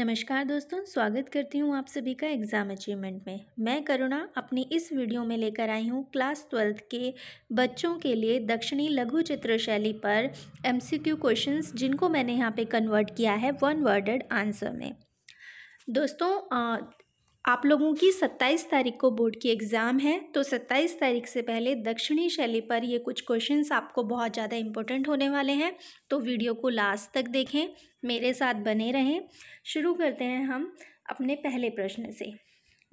नमस्कार दोस्तों स्वागत करती हूँ आप सभी का एग्ज़ाम अचीवमेंट में मैं करुणा अपनी इस वीडियो में लेकर आई हूँ क्लास ट्वेल्थ के बच्चों के लिए दक्षिणी लघु चित्र शैली पर एमसीक्यू क्वेश्चंस जिनको मैंने यहाँ पे कन्वर्ट किया है वन वर्डेड आंसर में दोस्तों आप लोगों की 27 तारीख को बोर्ड की एग्ज़ाम है तो 27 तारीख से पहले दक्षिणी शैली पर ये कुछ क्वेश्चंस आपको बहुत ज़्यादा इम्पोर्टेंट होने वाले हैं तो वीडियो को लास्ट तक देखें मेरे साथ बने रहें शुरू करते हैं हम अपने पहले प्रश्न से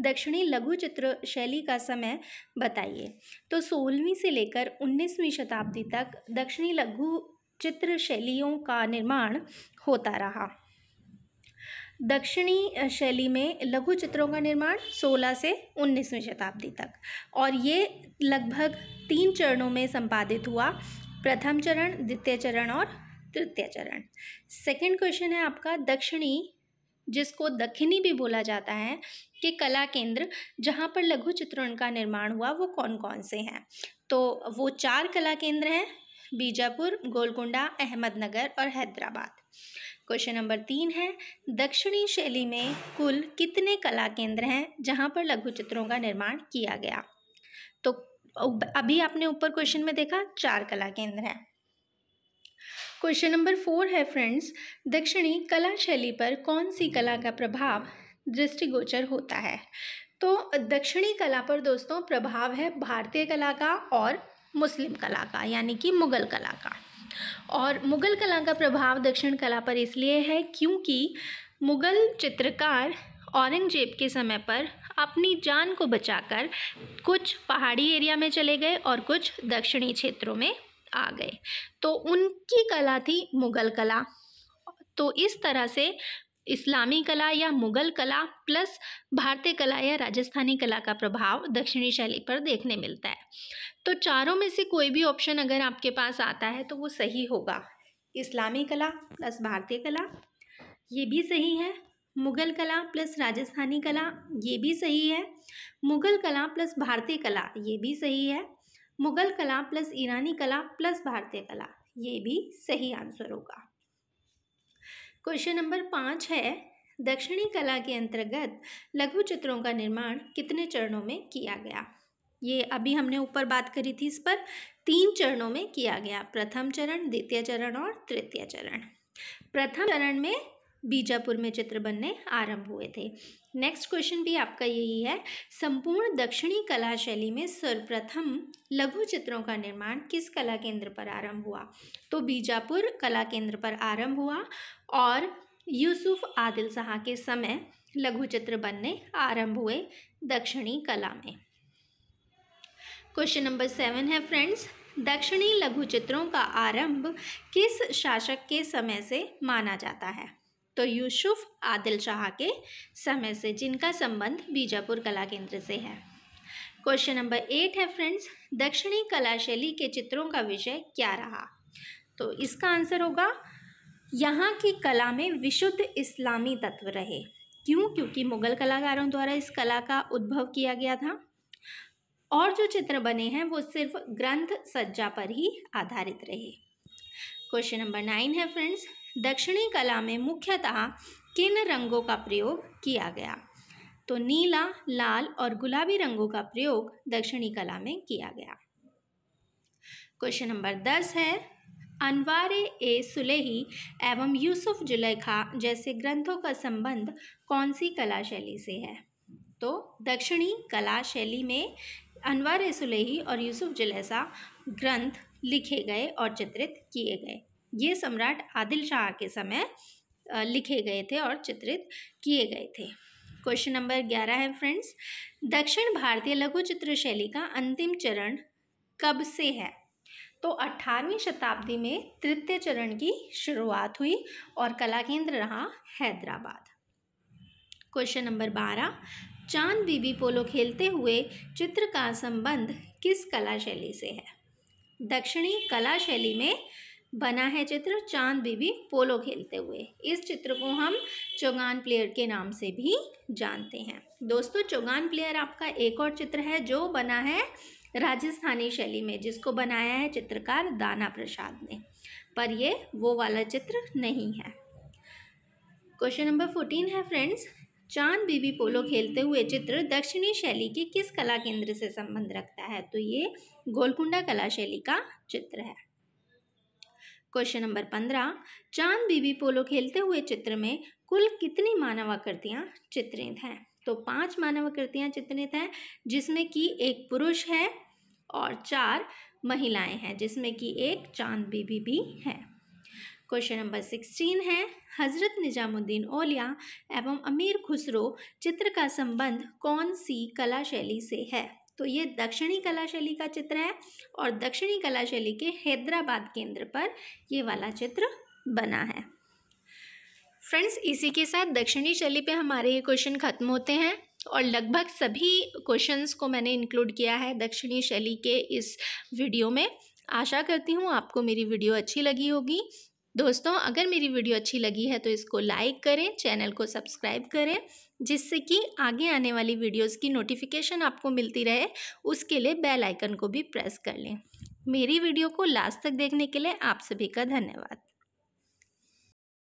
दक्षिणी लघु चित्र शैली का समय बताइए तो सोलहवीं से लेकर उन्नीसवीं शताब्दी तक दक्षिणी लघु चित्र शैलियों का निर्माण होता रहा दक्षिणी शैली में लघु चित्रों का निर्माण 16 से 19वीं शताब्दी तक और ये लगभग तीन चरणों में संपादित हुआ प्रथम चरण द्वितीय चरण और तृतीय चरण सेकंड क्वेश्चन है आपका दक्षिणी जिसको दक्षिणी भी बोला जाता है कि कला केंद्र जहाँ पर लघु चित्रों का निर्माण हुआ वो कौन कौन से हैं तो वो चार कला केंद्र हैं बीजापुर गोलकुंडा अहमदनगर और हैदराबाद क्वेश्चन नंबर तीन है दक्षिणी शैली में कुल कितने कला केंद्र हैं जहाँ पर लघु चित्रों का निर्माण किया गया तो अभी आपने ऊपर क्वेश्चन में देखा चार कला केंद्र हैं क्वेश्चन नंबर फोर है फ्रेंड्स दक्षिणी कला शैली पर कौन सी कला का प्रभाव दृष्टिगोचर होता है तो दक्षिणी कला पर दोस्तों प्रभाव है भारतीय कला का और मुस्लिम कला का यानी कि मुग़ल कला का और मुग़ल कला का प्रभाव दक्षिण कला पर इसलिए है क्योंकि मुग़ल चित्रकार औरंगजेब के समय पर अपनी जान को बचाकर कुछ पहाड़ी एरिया में चले गए और कुछ दक्षिणी क्षेत्रों में आ गए तो उनकी कला थी मुग़ल कला तो इस तरह से इस्लामी कला या मुगल कला प्लस भारतीय कला या राजस्थानी कला का प्रभाव दक्षिणी शैली पर देखने मिलता है तो चारों में से कोई भी ऑप्शन अगर आपके पास आता है तो वो सही होगा इस्लामी कला प्लस भारतीय कला ये भी सही है मुगल कला प्लस राजस्थानी कला ये भी सही है मुगल कला प्लस भारतीय कला ये भी सही है मुगल कला प्लस ईरानी कला प्लस भारतीय कला ये भी सही आंसर होगा क्वेश्चन नंबर पाँच है दक्षिणी कला के अंतर्गत लघु चित्रों का निर्माण कितने चरणों में किया गया ये अभी हमने ऊपर बात करी थी इस पर तीन चरणों में किया गया प्रथम चरण द्वितीय चरण और तृतीय चरण प्रथम चरण में बीजापुर में चित्र बनने आरंभ हुए थे नेक्स्ट क्वेश्चन भी आपका यही है संपूर्ण दक्षिणी कला शैली में सर्वप्रथम लघु चित्रों का निर्माण किस कला केंद्र पर आरंभ हुआ तो बीजापुर कला केंद्र पर आरंभ हुआ और यूसुफ आदिल शाह के समय लघु चित्र बनने आरंभ हुए दक्षिणी कला में क्वेश्चन नंबर सेवन है फ्रेंड्स दक्षिणी लघु चित्रों का आरंभ किस शासक के समय से माना जाता है तो यूसुफ आदिल शाह के समय से जिनका संबंध बीजापुर कला केंद्र से है क्वेश्चन नंबर एट है फ्रेंड्स दक्षिणी कला शैली के चित्रों का विषय क्या रहा तो इसका आंसर होगा यहाँ की कला में विशुद्ध इस्लामी तत्व रहे क्यों क्योंकि मुगल कलाकारों द्वारा इस कला का उद्भव किया गया था और जो चित्र बने हैं वो सिर्फ ग्रंथ सज्जा पर ही आधारित रहे क्वेश्चन नंबर नाइन है फ्रेंड्स दक्षिणी कला में मुख्यतः किन रंगों का प्रयोग किया गया तो नीला लाल और गुलाबी रंगों का प्रयोग दक्षिणी कला में किया गया क्वेश्चन नंबर दस है अनवार ए सुलेही एवं यूसुफ जुलेखा जैसे ग्रंथों का संबंध कौन सी कला शैली से है तो दक्षिणी कला शैली में अनवार सुलेही और यूसुफ जलेसा ग्रंथ लिखे गए और चित्रित किए गए ये सम्राट आदिल शाह के समय लिखे गए थे और चित्रित किए गए थे क्वेश्चन नंबर ग्यारह है फ्रेंड्स दक्षिण भारतीय लघु चित्र शैली का अंतिम चरण कब से है तो अठारहवीं शताब्दी में तृतीय चरण की शुरुआत हुई और कला केंद्र रहा हैदराबाद क्वेश्चन नंबर बारह चांद बीबी पोलो खेलते हुए चित्र का संबंध किस कला शैली से है दक्षिणी कला शैली में बना है चित्र चांद बीबी पोलो खेलते हुए इस चित्र को हम चौगान प्लेयर के नाम से भी जानते हैं दोस्तों चौगान प्लेयर आपका एक और चित्र है जो बना है राजस्थानी शैली में जिसको बनाया है चित्रकार दाना प्रसाद ने पर ये वो वाला चित्र नहीं है क्वेश्चन नंबर फोर्टीन है फ्रेंड्स चांद बीबी पोलो खेलते हुए चित्र दक्षिणी शैली के किस कला केंद्र से संबंध रखता है तो ये गोलकुंडा कला शैली का चित्र है क्वेश्चन नंबर पंद्रह चांद बीबी पोलो खेलते हुए चित्र में कुल कितनी मानव आकृतियाँ चित्रित हैं तो पांच मानव आकृतियाँ चित्रित हैं जिसमें कि एक पुरुष है और चार महिलाएं हैं जिसमें कि एक चांद बीबी भी है क्वेश्चन नंबर सिक्सटीन है हज़रत निजामुद्दीन ओलिया एवं अमीर खुसरो चित्र का संबंध कौन सी कला शैली से है तो ये दक्षिणी कला शैली का चित्र है और दक्षिणी कला शैली के हैदराबाद केंद्र पर ये वाला चित्र बना है फ्रेंड्स इसी के साथ दक्षिणी शैली पे हमारे ये क्वेश्चन ख़त्म होते हैं और लगभग सभी क्वेश्चंस को मैंने इंक्लूड किया है दक्षिणी शैली के इस वीडियो में आशा करती हूँ आपको मेरी वीडियो अच्छी लगी होगी दोस्तों अगर मेरी वीडियो अच्छी लगी है तो इसको लाइक करें चैनल को सब्सक्राइब करें जिससे कि आगे आने वाली वीडियोस की नोटिफिकेशन आपको मिलती रहे उसके लिए बेल आइकन को भी प्रेस कर लें मेरी वीडियो को लास्ट तक देखने के लिए आप सभी का धन्यवाद